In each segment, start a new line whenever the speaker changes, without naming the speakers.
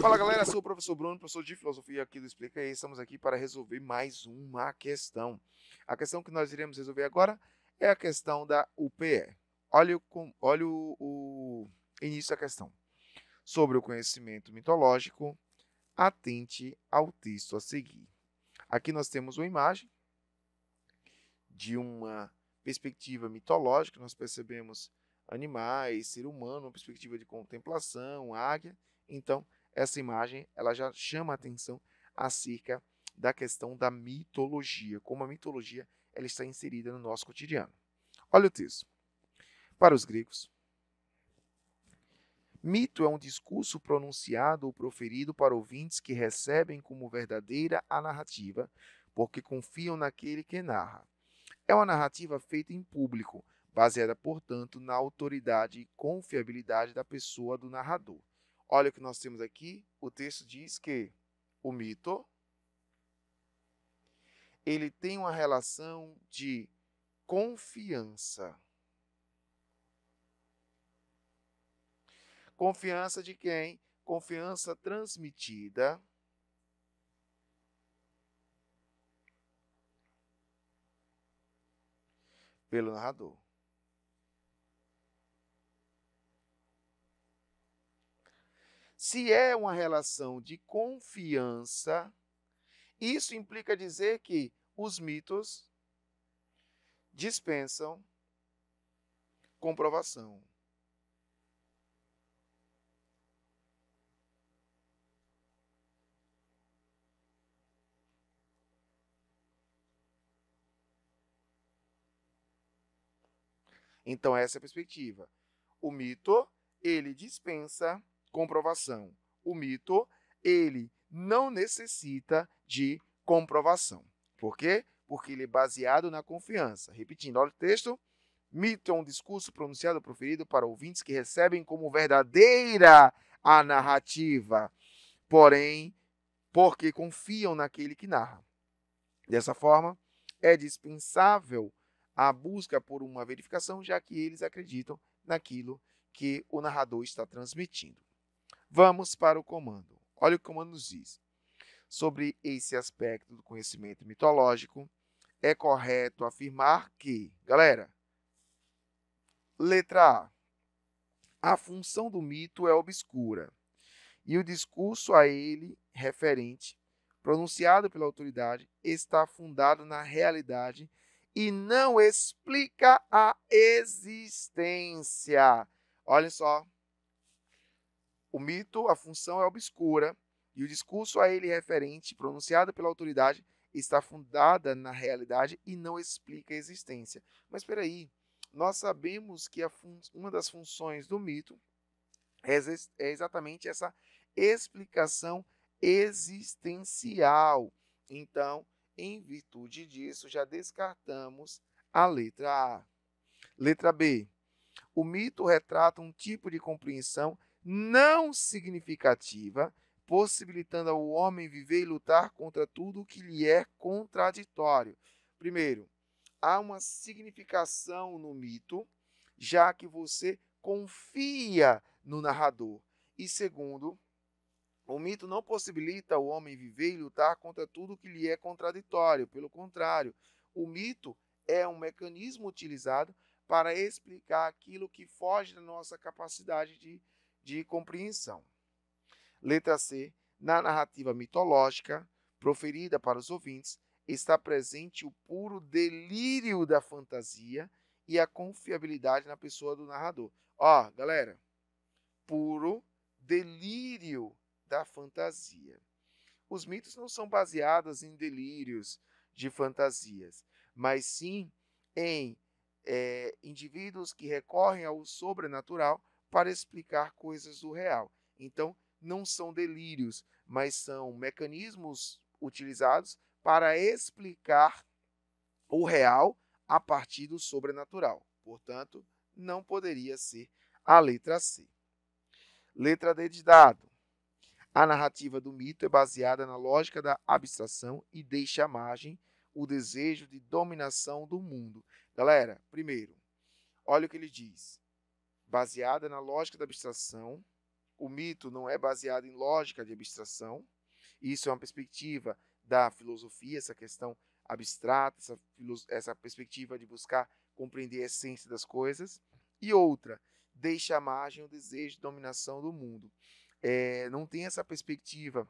Fala galera, sou o professor Bruno, professor de filosofia aqui do Explica e estamos aqui para resolver mais uma questão. A questão que nós iremos resolver agora é a questão da UPE. Olha, o, olha o, o início da questão. Sobre o conhecimento mitológico, atente ao texto a seguir. Aqui nós temos uma imagem de uma perspectiva mitológica, nós percebemos animais, ser humano, uma perspectiva de contemplação, águia. Então, essa imagem ela já chama a atenção acerca da questão da mitologia, como a mitologia ela está inserida no nosso cotidiano. Olha o texto. Para os gregos, mito é um discurso pronunciado ou proferido para ouvintes que recebem como verdadeira a narrativa, porque confiam naquele que narra. É uma narrativa feita em público, baseada, portanto, na autoridade e confiabilidade da pessoa do narrador. Olha o que nós temos aqui. O texto diz que o mito ele tem uma relação de confiança. Confiança de quem? Confiança transmitida pelo narrador. Se é uma relação de confiança, isso implica dizer que os mitos dispensam comprovação. Então essa é a perspectiva. O mito, ele dispensa comprovação. O mito, ele não necessita de comprovação. Por quê? Porque ele é baseado na confiança. Repetindo, olha o texto. Mito é um discurso pronunciado proferido para ouvintes que recebem como verdadeira a narrativa, porém, porque confiam naquele que narra. Dessa forma, é dispensável a busca por uma verificação, já que eles acreditam naquilo que o narrador está transmitindo. Vamos para o comando. Olha o que o comando nos diz. Sobre esse aspecto do conhecimento mitológico, é correto afirmar que, galera, letra A, a função do mito é obscura e o discurso a ele referente, pronunciado pela autoridade, está fundado na realidade e não explica a existência. Olha só, o mito, a função é obscura e o discurso a ele referente, pronunciado pela autoridade, está fundada na realidade e não explica a existência. Mas espera aí, nós sabemos que uma das funções do mito é, ex é exatamente essa explicação existencial. Então, em virtude disso, já descartamos a letra A. Letra B. O mito retrata um tipo de compreensão não significativa, possibilitando ao homem viver e lutar contra tudo o que lhe é contraditório. Primeiro, há uma significação no mito, já que você confia no narrador. E segundo, o mito não possibilita o homem viver e lutar contra tudo que lhe é contraditório. Pelo contrário, o mito é um mecanismo utilizado para explicar aquilo que foge da nossa capacidade de de compreensão. Letra C. Na narrativa mitológica, proferida para os ouvintes, está presente o puro delírio da fantasia e a confiabilidade na pessoa do narrador. Ó, galera, puro delírio da fantasia. Os mitos não são baseados em delírios de fantasias, mas sim em é, indivíduos que recorrem ao sobrenatural para explicar coisas do real. Então, não são delírios, mas são mecanismos utilizados para explicar o real a partir do sobrenatural. Portanto, não poderia ser a letra C. Letra D de dado. A narrativa do mito é baseada na lógica da abstração e deixa à margem o desejo de dominação do mundo. Galera, primeiro, olha o que ele diz baseada na lógica da abstração. O mito não é baseado em lógica de abstração. Isso é uma perspectiva da filosofia, essa questão abstrata, essa, essa perspectiva de buscar compreender a essência das coisas. E outra, deixa à margem o desejo de dominação do mundo. É, não tem essa perspectiva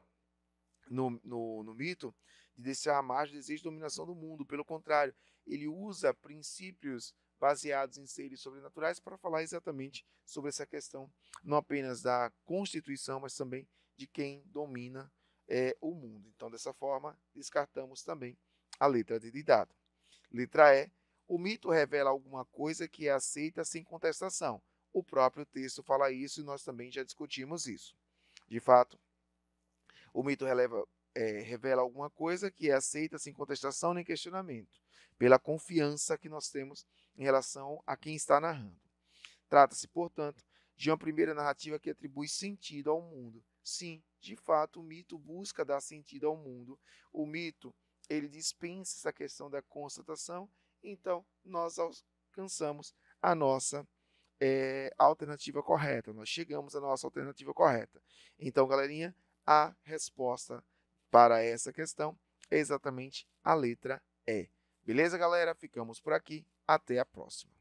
no, no, no, mito de deixar à margem o desejo de dominação do mundo. Pelo contrário, ele usa princípios baseados em seres sobrenaturais para falar exatamente sobre essa questão, não apenas da constituição, mas também de quem domina é, o mundo. Então, dessa forma, descartamos também a letra de Didata. Letra E. O mito revela alguma coisa que é aceita sem contestação. O próprio texto fala isso e nós também já discutimos isso. De fato, o mito releva, é, revela alguma coisa que é aceita sem contestação nem questionamento pela confiança que nós temos em relação a quem está narrando. Trata-se, portanto, de uma primeira narrativa que atribui sentido ao mundo. Sim, de fato, o mito busca dar sentido ao mundo. O mito, ele dispensa essa questão da constatação, então nós alcançamos a nossa é, alternativa correta, nós chegamos à nossa alternativa correta. Então, galerinha, a resposta para essa questão é exatamente a letra E. Beleza, galera? Ficamos por aqui. Até a próxima.